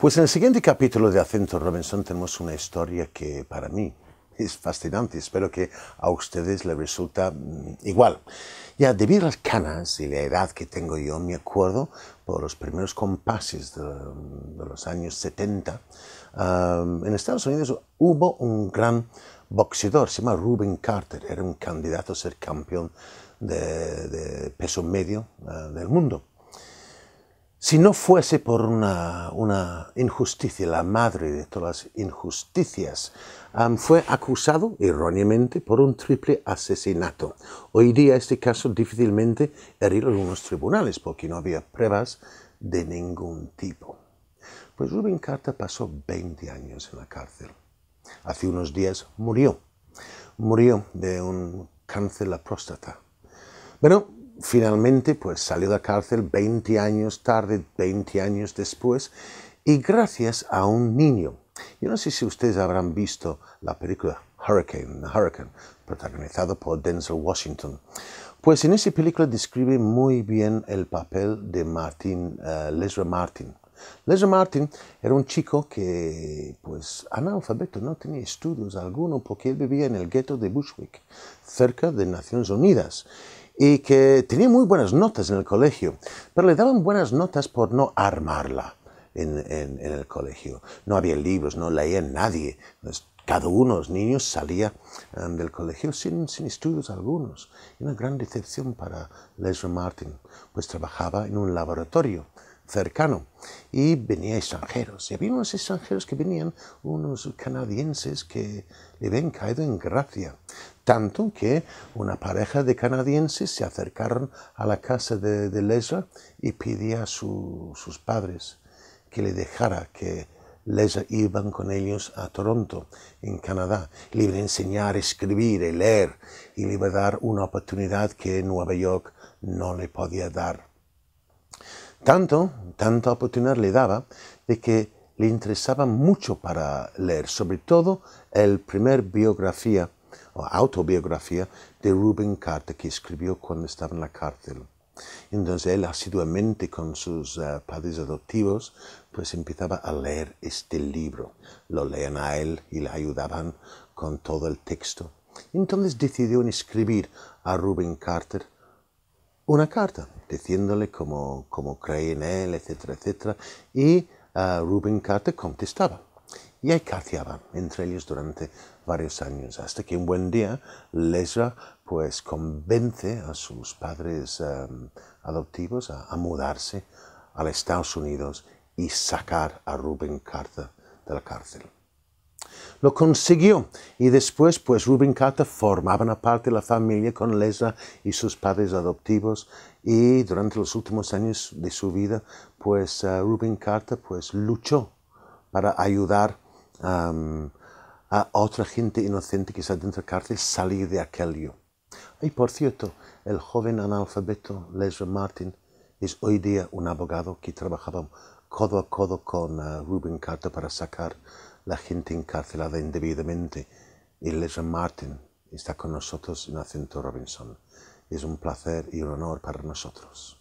Pues en el siguiente capítulo de Acento Robinson tenemos una historia que para mí es fascinante. Espero que a ustedes les resulta mm, igual. Ya, debido a las canas y la edad que tengo yo, me acuerdo por los primeros compases de, los años 70, en Estados Unidos hubo un gran boxeador, se llama Ruben Carter, era un candidato a ser campeón de, peso medio ah, del mundo. Si no fuese por una, injusticia, la madre de todas las injusticias, fue acusado erróneamente por un triple asesinato. Hoy día este caso difícilmente herir algunos tribunales porque no había pruebas de ningún tipo. Pues Rubén Carta pasó 20 años en la cárcel. Hace unos días murió. Murió de un cáncer de la próstata. Bueno, finalmente pues salió de cárcel 20 años tarde, 20 años después, y gracias a un niño. Yo no sé si ustedes habrán visto la película Hurricane, Hurricane, protagonizada por Denzel Washington. Pues en esa película describe muy bien el papel de Martin, eh, Martin. Leslie Martin era un chico que, pues, analfabeto, no tenía estudios alguno porque él vivía en el gueto de Bushwick, cerca de Naciones Unidas y que tenía muy buenas notas en el colegio, pero le daban buenas notas por no armarla en, en, el colegio. No había libros, no leía nadie. cada uno de los niños salía um, del colegio sin, sin, estudios algunos. una gran decepción para Leslie Martin, pues trabajaba en un laboratorio cercano y venía extranjeros. Y había unos extranjeros que venían, unos canadienses que le habían caído en gracia tanto que una pareja de canadienses se acercaron a la casa de, Lesa y pidió a sus padres que le dejara que Lesa iban con ellos a Toronto, en Canadá. libre iba enseñar escribir y leer y le iba a dar una oportunidad que Nueva York no le podía dar. Tanto, tanta oportunidad le daba de que le interesaba mucho para leer, sobre todo el primer biografía o autobiografía de rubén Carter que escribió cuando estaba en la cárcel. Entonces él asiduamente con sus eh, padres adoptivos pues empezaba a leer este libro. Lo leían a él y le ayudaban con todo el texto. Entonces decidió escribir a rubén Carter una carta diciéndole cómo, cómo cree en él, etcétera, etcétera. Y eh, rubén Carter contestaba y ahí caciaban entre ellos durante varios años, hasta que un buen día Lesra pues convence a sus padres em, adoptivos a, mudarse a los Estados Unidos y sacar a Rubén Carter de la cárcel. Lo consiguió y después pues Rubén Carter una parte de la familia con Lesra y sus padres adoptivos y durante los últimos años de su vida pues eh, Rubén Carter pues luchó para ayudar a otra gente inocente que está dentro de cárcel salir de aquello. Y por cierto, el joven analfabeto Leslie Martin es hoy día un abogado que trabajaba codo a codo con Rubén ah, Ruben Carter para sacar la gente encarcelada indebidamente. Y Leslie Martin está con nosotros en Acento Robinson. Es un placer y un honor para nosotros.